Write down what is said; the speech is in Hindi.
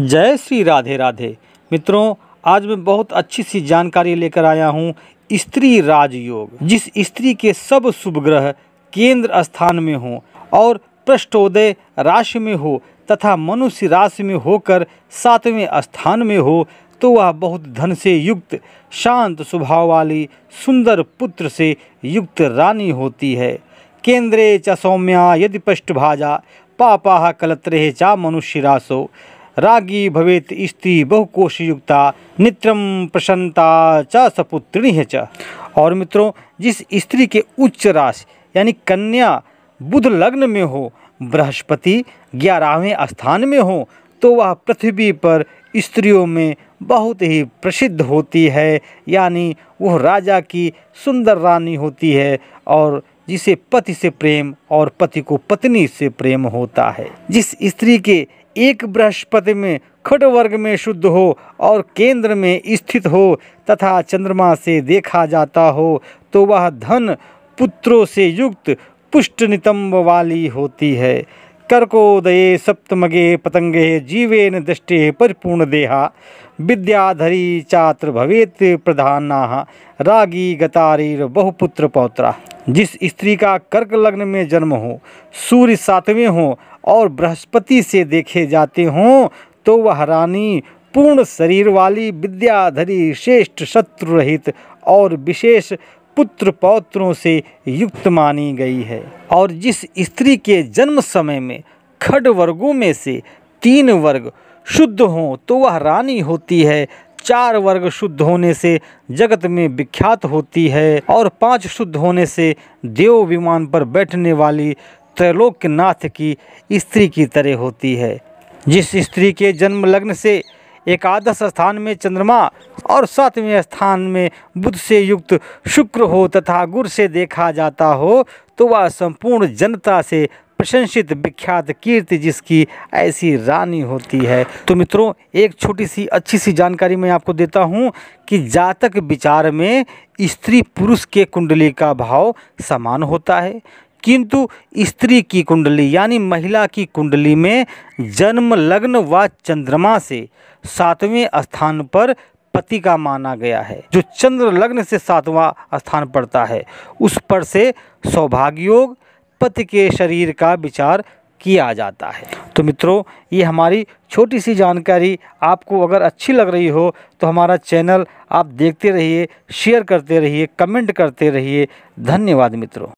जय श्री राधे राधे मित्रों आज मैं बहुत अच्छी सी जानकारी लेकर आया हूँ स्त्री राजयोग जिस स्त्री के सब शुभ ग्रह केंद्र स्थान में हो और पृष्ठोदय राशि में हो तथा मनुष्य राशि में होकर सातवें स्थान में हो तो वह बहुत धन से युक्त शांत स्वभाव वाली सुंदर पुत्र से युक्त रानी होती है केंद्रे च सौम्या यदि पृष्ठभाजा पापा कलत्रे चा मनुष्य राशो रागी भवेत स्त्री युक्ता नित्रम प्रसन्नता च सपुत्रिणी है च और मित्रों जिस स्त्री के उच्च राशि यानी कन्या बुध लग्न में हो बृहस्पति ग्यारहवें स्थान में हो तो वह पृथ्वी पर स्त्रियों में बहुत ही प्रसिद्ध होती है यानी वह राजा की सुंदर रानी होती है और जिसे पति से प्रेम और पति को पत्नी से प्रेम होता है जिस स्त्री के एक बृहस्पति में खट वर्ग में शुद्ध हो और केंद्र में स्थित हो तथा चंद्रमा से देखा जाता हो तो वह धन पुत्रों से युक्त पुष्ट नितंब वाली होती है कर्कोदये सप्तमगे पतंगे जीवेन दृष्टे परिपूर्ण देहा विद्याधरी चात्र भवेत प्रधाना रागी गतारीर बहुपुत्र पौत्रा जिस स्त्री का कर्क लग्न में जन्म हो सूर्य सातवें हो और बृहस्पति से देखे जाते हों तो वह रानी पूर्ण शरीर वाली विद्याधरी श्रेष्ठ शत्रु रहित और विशेष पुत्र पौत्रों से युक्त मानी गई है और जिस स्त्री के जन्म समय में खड वर्गों में से तीन वर्ग शुद्ध हों तो वह रानी होती है चार वर्ग शुद्ध होने से जगत में विख्यात होती है और पांच शुद्ध होने से देव विमान पर बैठने वाली नाथ की स्त्री की तरह होती है जिस स्त्री के जन्म लग्न से एकादश स्थान में चंद्रमा और सातवें स्थान में बुध से युक्त शुक्र हो तथा गुरु से देखा जाता हो तो वह संपूर्ण जनता से प्रशंसित विख्यात कीर्ति जिसकी ऐसी रानी होती है तो मित्रों एक छोटी सी अच्छी सी जानकारी मैं आपको देता हूँ कि जातक विचार में स्त्री पुरुष के कुंडली का भाव समान होता है किंतु स्त्री की कुंडली यानी महिला की कुंडली में जन्म लग्न व चंद्रमा से सातवें स्थान पर पति का माना गया है जो चंद्र लग्न से सातवां स्थान पड़ता है उस पर से सौभाग्योग पति के शरीर का विचार किया जाता है तो मित्रों ये हमारी छोटी सी जानकारी आपको अगर अच्छी लग रही हो तो हमारा चैनल आप देखते रहिए शेयर करते रहिए कमेंट करते रहिए धन्यवाद मित्रों